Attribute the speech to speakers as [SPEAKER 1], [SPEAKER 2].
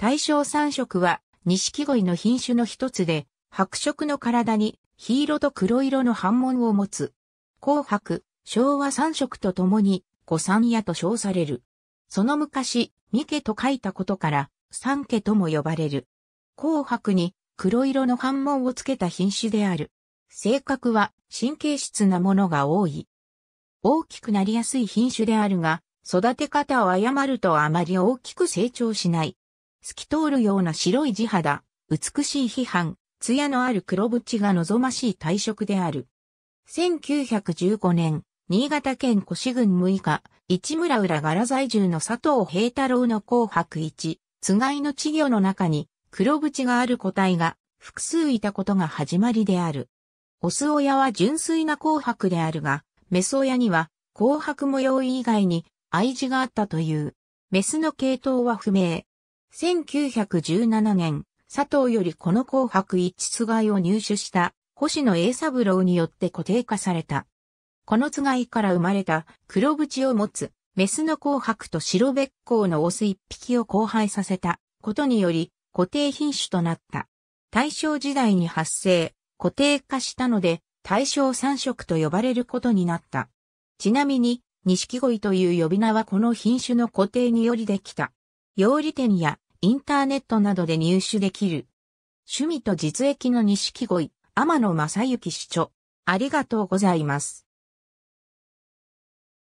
[SPEAKER 1] 大正三色は、錦鯉の品種の一つで、白色の
[SPEAKER 2] 体に、黄色と黒色の斑紋を持つ。紅白、昭和三色と共に、五三屋と称される。その昔、三家と書いたことから、三家とも呼ばれる。紅白に、黒色の斑紋をつけた品種である。性格は、神経質なものが多い。大きくなりやすい品種であるが、育て方を誤るとあまり大きく成長しない。透き通るような白い地肌、美しい批判、艶のある黒縁が望ましい退職である。1915年、新潟県越郡6日、市村浦柄在住の佐藤平太郎の紅白一、つがいの稚魚の中に黒縁がある個体が複数いたことが始まりである。オス親は純粋な紅白であるが、メス親には紅白模様以外に愛児があったという。メスの系統は不明。1917年、佐藤よりこの紅白一つがいを入手した星野栄三郎によって固定化された。このつがいから生まれた黒縁を持つメスの紅白と白べっ甲のオス一匹を交配させたことにより固定品種となった。大正時代に発生、固定化したので大正三色と呼ばれることになった。ちなみに、錦鯉という呼び名はこの品種の固定によりできた。料理店やインターネットなどで入手できる。趣味と実益の錦鯉、
[SPEAKER 1] 天野正幸市長。ありがとうございます。